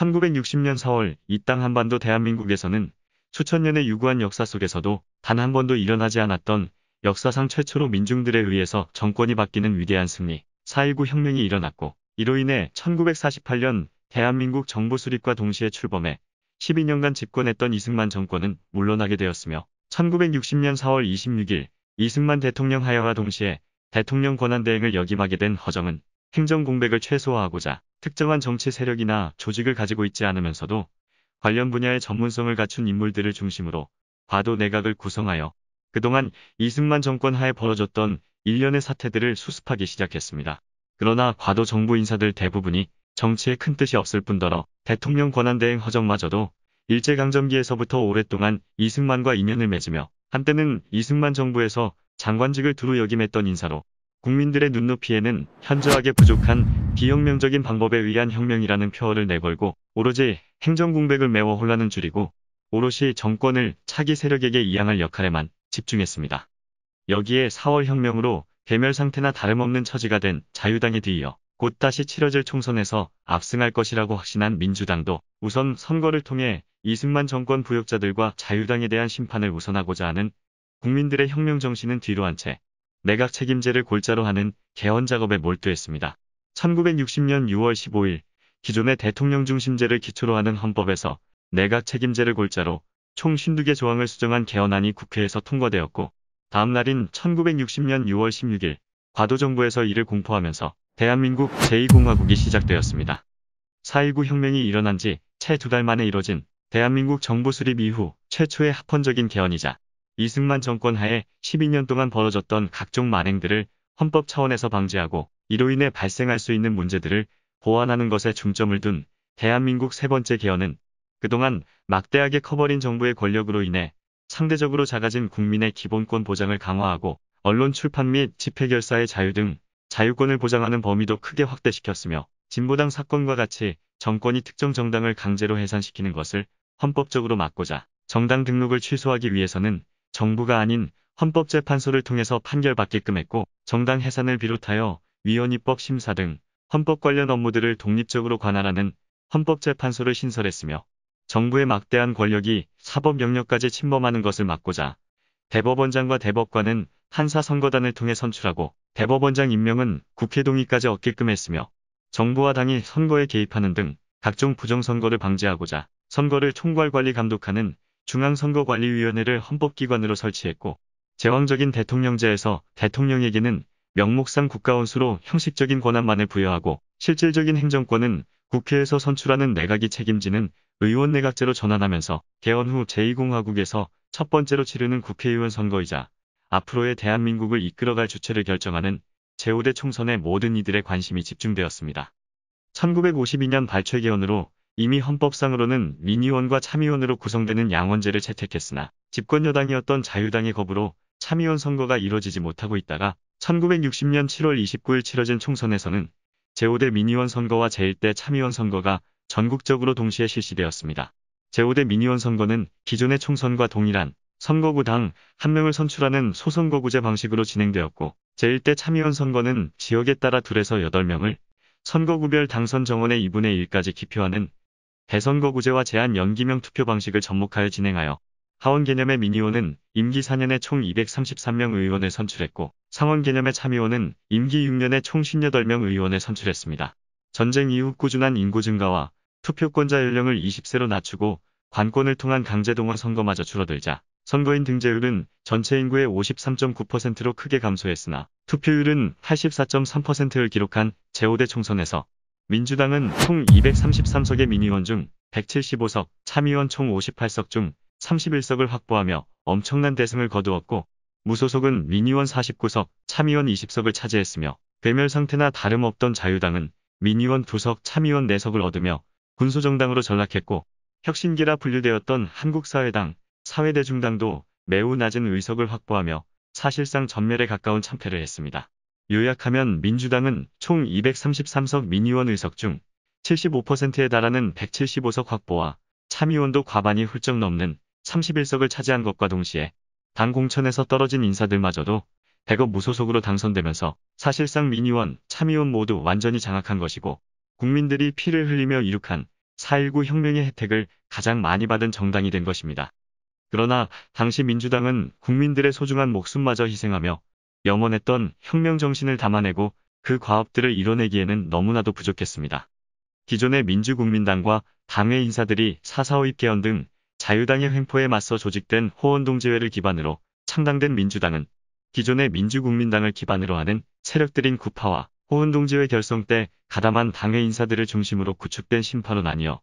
1960년 4월 이 땅 한반도 대한민국에서는 수천년의 유구한 역사 속에서도 단 한 번도 일어나지 않았던 역사상 최초로 민중들에 의해서 정권이 바뀌는 위대한 승리 4.19 혁명이 일어났고 이로 인해 1948년 대한민국 정부 수립과 동시에 출범해 12년간 집권했던 이승만 정권은 물러나게 되었으며 1960년 4월 26일 이승만 대통령 하야와 동시에 대통령 권한대행을 역임하게 된 허정은 행정 공백을 최소화하고자 특정한 정치 세력이나 조직을 가지고 있지 않으면서도 관련 분야의 전문성을 갖춘 인물들을 중심으로 과도 내각을 구성하여 그동안 이승만 정권 하에 벌어졌던 일련의 사태들을 수습하기 시작했습니다. 그러나 과도 정부 인사들 대부분이 정치에 큰 뜻이 없을 뿐더러 대통령 권한대행 허정마저도 일제강점기에서부터 오랫동안 이승만과 인연을 맺으며 한때는 이승만 정부에서 장관직을 두루 역임했던 인사로 국민들의 눈높이에는 현저하게 부족한 비혁명적인 방법에 의한 혁명이라는 표어를 내걸고 오로지 행정 공백을 메워 혼란은 줄이고 오롯이 정권을 차기 세력에게 이양할 역할에만 집중했습니다. 여기에 4월 혁명으로 개멸 상태나 다름없는 처지가 된 자유당에 뒤이어 곧 다시 치러질 총선에서 압승할 것이라고 확신한 민주당도 우선 선거를 통해 이승만 정권 부역자들과 자유당에 대한 심판을 우선하고자 하는 국민들의 혁명 정신은 뒤로 한채 매각 책임제를 골자로 하는 개헌 작업에 몰두했습니다. 1960년 6월 15일 기존의 대통령 중심제를 기초로 하는 헌법에서 내각 책임제를 골자로 총 52개 조항을 수정한 개헌안이 국회에서 통과되었고 다음 날인 1960년 6월 16일 과도정부에서 이를 공포하면서 대한민국 제2공화국이 시작되었습니다. 4.19 혁명이 일어난 지 채 두 달 만에 이뤄진 대한민국 정부 수립 이후 최초의 합헌적인 개헌이자 이승만 정권 하에 12년 동안 벌어졌던 각종 만행들을 헌법 차원에서 방지하고 이로 인해 발생할 수 있는 문제들을 보완하는 것에 중점을 둔 대한민국 세 번째 개헌은 그동안 막대하게 커버린 정부의 권력으로 인해 상대적으로 작아진 국민의 기본권 보장을 강화하고 언론 출판 및 집회결사의 자유 등 자유권을 보장하는 범위도 크게 확대시켰으며 진보당 사건과 같이 정권이 특정 정당을 강제로 해산시키는 것을 헌법적으로 막고자 정당 등록을 취소하기 위해서는 정부가 아닌 헌법재판소를 통해서 판결받게끔 했고 정당 해산을 비롯하여 위헌입법 심사 등 헌법 관련 업무들을 독립적으로 관할하는 헌법재판소를 신설했으며 정부의 막대한 권력이 사법 영역까지 침범하는 것을 막고자 대법원장과 대법관은 판사선거단을 통해 선출하고 대법원장 임명은 국회 동의까지 얻게끔 했으며 정부와 당이 선거에 개입하는 등 각종 부정선거를 방지하고자 선거를 총괄관리 감독하는 중앙선거관리위원회를 헌법기관으로 설치했고 제왕적인 대통령제에서 대통령에게는 명목상 국가원수로 형식적인 권한만을 부여하고 실질적인 행정권은 국회에서 선출하는 내각이 책임지는 의원 내각제로 전환하면서 개헌 후 제2공화국에서 첫 번째로 치르는 국회의원 선거이자 앞으로의 대한민국을 이끌어갈 주체를 결정하는 제5대 총선에 모든 이들의 관심이 집중되었습니다. 1952년 발췌 개헌으로 이미 헌법상으로는 민의원과 참의원으로 구성되는 양원제를 채택했으나 집권여당이었던 자유당의 거부로 참의원 선거가 이뤄지지 못하고 있다가 1960년 7월 29일 치러진 총선에서는 제5대 민의원 선거와 제1대 참의원 선거가 전국적으로 동시에 실시되었습니다. 제5대 민의원 선거는 기존의 총선과 동일한 선거구당 한 명을 선출하는 소선거구제 방식으로 진행되었고 제1대 참의원 선거는 지역에 따라 둘에서 8명을 선거구별 당선 정원의 2분의 1까지 기표하는 대선거구제와 제한 연기명 투표 방식을 접목하여 진행하여 하원 개념의 민의원은 임기 4년에 총 233명 의원을 선출했고 상원 개념의 참의원은 임기 6년에 총 58명 의원을 선출했습니다. 전쟁 이후 꾸준한 인구 증가와 투표권자 연령을 20세로 낮추고 관권을 통한 강제동원 선거마저 줄어들자 선거인 등재율은 전체 인구의 53.9%로 크게 감소했으나 투표율은 84.3%를 기록한 제5대 총선에서 민주당은 총 233석의 민의원 중 175석, 참의원 총 58석 중 31석을 확보하며 엄청난 대승을 거두었고 무소속은 민의원 49석, 참의원 20석을 차지했으며 괴멸 상태나 다름없던 자유당은 민의원 2석, 참의원 4석을 얻으며 군소정당으로 전락했고 혁신기라 분류되었던 한국사회당, 사회대중당도 매우 낮은 의석을 확보하며 사실상 전멸에 가까운 참패를 했습니다. 요약하면 민주당은 총 233석 민의원 의석 중 75%에 달하는 175석 확보와 참의원도 과반이 훌쩍 넘는 31석을 차지한 것과 동시에 당 공천에서 떨어진 인사들마저도 대거 무소속으로 당선되면서 사실상 민의원, 참의원 모두 완전히 장악한 것이고 국민들이 피를 흘리며 이룩한 4.19 혁명의 혜택을 가장 많이 받은 정당이 된 것입니다. 그러나 당시 민주당은 국민들의 소중한 목숨마저 희생하며 영원했던 혁명 정신을 담아내고 그 과업들을 이뤄내기에는 너무나도 부족했습니다. 기존의 민주국민당과 당의 인사들이 사사오입 개헌 등 자유당의 횡포에 맞서 조직된 호원동지회를 기반으로 창당된 민주당은 기존의 민주국민당을 기반으로 하는 세력들인 구파와 호운동지회 결성 때 가담한 당의 인사들을 중심으로 구축된 심파로 나뉘어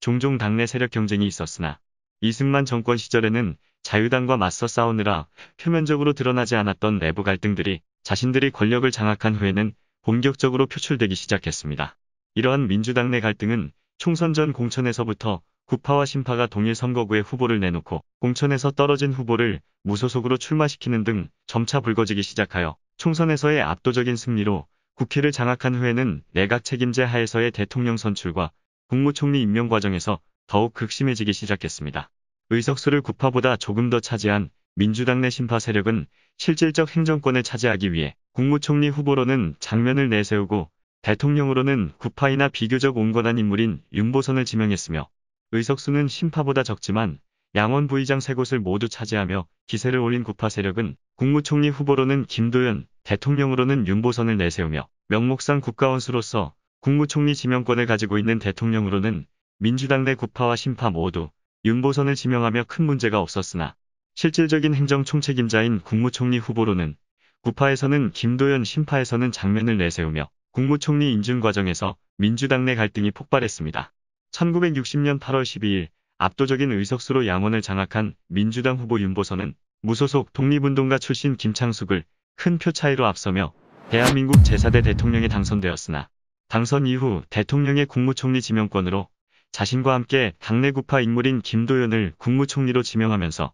종종 당내 세력 경쟁이 있었으나 이승만 정권 시절에는 자유당과 맞서 싸우느라 표면적으로 드러나지 않았던 내부 갈등들이 자신들이 권력을 장악한 후에는 본격적으로 표출되기 시작했습니다. 이러한 민주당 내 갈등은 총선 전 공천에서부터 구파와 심파가 동일 선거구에 후보를 내놓고 공천에서 떨어진 후보를 무소속으로 출마시키는 등 점차 불거지기 시작하여 총선에서의 압도적인 승리로 국회를 장악한 후에는 내각 책임제 하에서의 대통령 선출과 국무총리 임명 과정에서 더욱 극심해지기 시작했습니다. 의석수를 구파보다 조금 더 차지한 민주당 내 심파 세력은 실질적 행정권을 차지하기 위해 국무총리 후보로는 장면을 내세우고 대통령으로는 구파이나 비교적 온건한 인물인 윤보선을 지명했으며 의석수는 심파보다 적지만 양원 부의장 세 곳을 모두 차지하며 기세를 올린 구파 세력은 국무총리 후보로는 김도연, 대통령으로는 윤보선을 내세우며 명목상 국가원수로서 국무총리 지명권을 가지고 있는 대통령으로는 민주당 내 구파와 심파 모두 윤보선을 지명하며 큰 문제가 없었으나 실질적인 행정 총책임자인 국무총리 후보로는 구파에서는 김도연 심파에서는 장면을 내세우며 국무총리 인준 과정에서 민주당 내 갈등이 폭발했습니다. 1960년 8월 12일 압도적인 의석수로 양원을 장악한 민주당 후보 윤보선은 무소속 독립운동가 출신 김창숙을 큰 표 차이로 앞서며 대한민국 제4대 대통령에 당선되었으나 당선 이후 대통령의 국무총리 지명권으로 자신과 함께 당내 구파 인물인 김도연을 국무총리로 지명하면서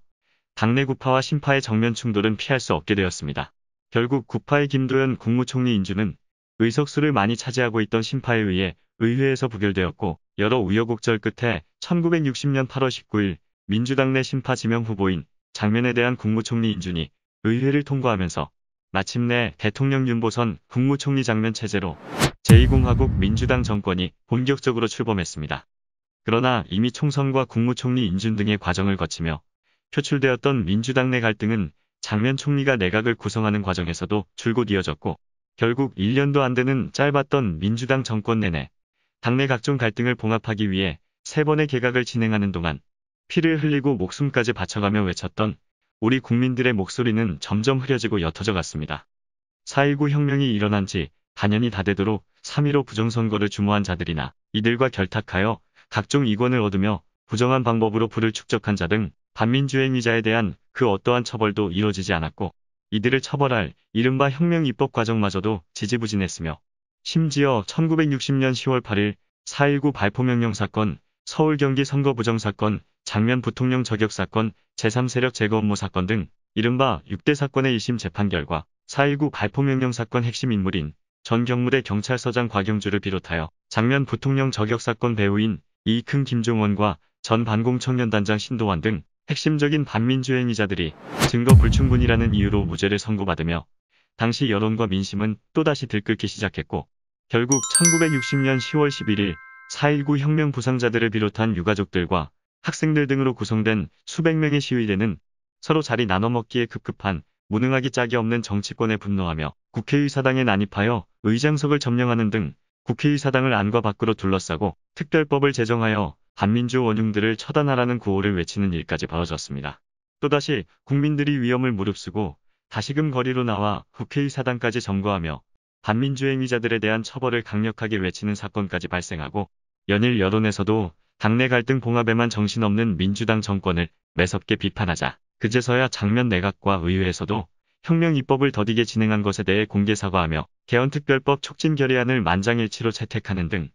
당내 구파와 신파의 정면 충돌은 피할 수 없게 되었습니다. 결국 구파의 김도연 국무총리 인준은 의석수를 많이 차지하고 있던 신파에 의해 의회에서 부결되었고 여러 우여곡절 끝에 1960년 8월 19일 민주당 내 신파 지명 후보인 장면에 대한 국무총리 인준이 의회를 통과하면서 마침내 대통령 윤보선 국무총리 장면 체제로 제2공화국 민주당 정권이 본격적으로 출범했습니다. 그러나 이미 총선과 국무총리 인준 등의 과정을 거치며 표출되었던 민주당 내 갈등은 장면 총리가 내각을 구성하는 과정에서도 줄곧 이어졌고 결국 1년도 안 되는 짧았던 민주당 정권 내내 당내 각종 갈등을 봉합하기 위해 세 번의 개각을 진행하는 동안 피를 흘리고 목숨까지 바쳐가며 외쳤던 우리 국민들의 목소리는 점점 흐려지고 옅어져 갔습니다. 4.19 혁명이 일어난 지 반년이 다 되도록 3.15 부정선거를 주모한 자들이나 이들과 결탁하여 각종 이권을 얻으며 부정한 방법으로 부를 축적한 자 등 반민주행위자에 대한 그 어떠한 처벌도 이루어지지 않았고 이들을 처벌할 이른바 혁명 입법 과정마저도 지지부진했으며 심지어 1960년 10월 8일 4.19 발포명령 사건, 서울 경기 선거 부정 사건, 장면 부통령 저격 사건, 제3세력 제거 업무 사건 등 이른바 6대 사건의 1심 재판 결과 4.19 발포명령 사건 핵심 인물인 전 경무대 경찰서장 곽영주를 비롯하여 장면 부통령 저격 사건 배우인 이큰 김종원과 전 반공청년단장 신도환 등 핵심적인 반민주행위자들이 증거 불충분이라는 이유로 무죄를 선고받으며 당시 여론과 민심은 또다시 들끓기 시작했고 결국 1960년 10월 11일 4.19 혁명 부상자들을 비롯한 유가족들과 학생들 등으로 구성된 수백 명의 시위대는 서로 자리 나눠먹기에 급급한 무능하기 짝이 없는 정치권에 분노하며 국회의사당에 난입하여 의장석을 점령하는 등 국회의사당을 안과 밖으로 둘러싸고 특별법을 제정하여 반민주 원흉들을 처단하라는 구호를 외치는 일까지 벌어졌습니다. 또다시 국민들이 위험을 무릅쓰고 다시금 거리로 나와 국회의사당까지 점거하며 반민주 행위자들에 대한 처벌을 강력하게 외치는 사건까지 발생하고 연일 여론에서도 당내 갈등 봉합에만 정신없는 민주당 정권을 매섭게 비판하자 그제서야 장면 내각과 의회에서도 혁명 입법을 더디게 진행한 것에 대해 공개 사과하며 개헌특별법 촉진 결의안을 만장일치로 채택하는 등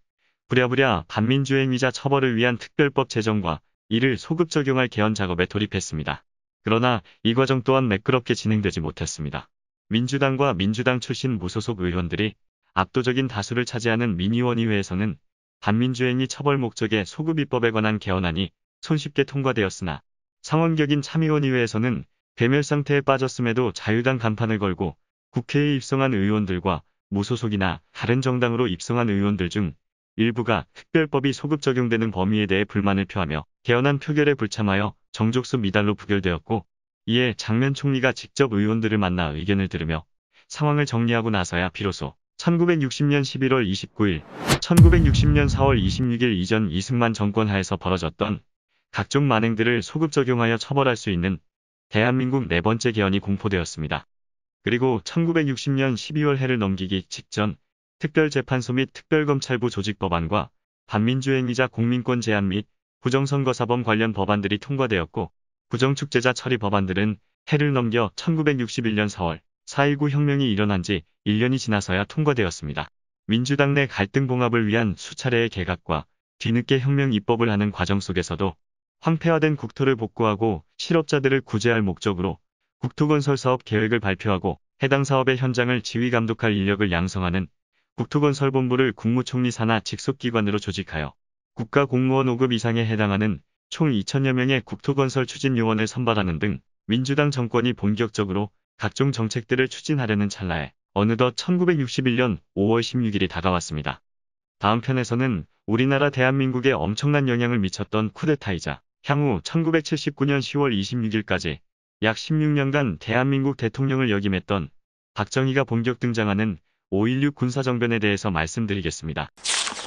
부랴부랴 반민주행위자 처벌을 위한 특별법 제정과 이를 소급 적용할 개헌 작업에 돌입했습니다. 그러나 이 과정 또한 매끄럽게 진행되지 못했습니다. 민주당과 민주당 출신 무소속 의원들이 압도적인 다수를 차지하는 민의원의회에서는 반민주행위 처벌 목적의 소급 입법에 관한 개헌안이 손쉽게 통과되었으나 상황격인 참의원의회에서는 배멸 상태에 빠졌음에도 자유당 간판을 걸고 국회에 입성한 의원들과 무소속이나 다른 정당으로 입성한 의원들 중 일부가 특별법이 소급 적용되는 범위에 대해 불만을 표하며 개헌안 표결에 불참하여 정족수 미달로 부결되었고 이에 장면 총리가 직접 의원들을 만나 의견을 들으며 상황을 정리하고 나서야 비로소 1960년 11월 29일, 1960년 4월 26일 이전 이승만 정권 하에서 벌어졌던 각종 만행들을 소급 적용하여 처벌할 수 있는 대한민국 네 번째 개헌이 공포되었습니다. 그리고 1960년 12월 해를 넘기기 직전 특별재판소 및 특별검찰부 조직 법안과 반민주행위자 국민권 제한 및 부정선거사범 관련 법안들이 통과되었고 부정축제자 처리 법안들은 해를 넘겨 1961년 4월 4.19 혁명이 일어난 지 1년이 지나서야 통과되었습니다. 민주당 내 갈등봉합을 위한 수차례의 개각과 뒤늦게 혁명 입법을 하는 과정 속에서도 황폐화된 국토를 복구하고 실업자들을 구제할 목적으로 국토건설 사업 계획을 발표하고 해당 사업의 현장을 지휘 감독할 인력을 양성하는 국토건설본부를 국무총리 산하 직속기관으로 조직하여 국가 공무원 5급 이상에 해당하는 총 2천여 명의 국토건설 추진 요원을 선발하는 등 민주당 정권이 본격적으로 각종 정책들을 추진하려는 찰나에 어느덧 1961년 5월 16일이 다가왔습니다. 다음 편에서는 우리나라 대한민국에 엄청난 영향을 미쳤던 쿠데타이자 향후 1979년 10월 26일까지 약 16년간 대한민국 대통령을 역임했던 박정희가 본격 등장하는 5.16 군사정변에 대해서 말씀드리겠습니다.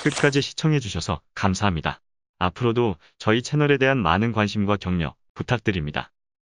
끝까지 시청해주셔서 감사합니다. 앞으로도 저희 채널에 대한 많은 관심과 격려 부탁드립니다.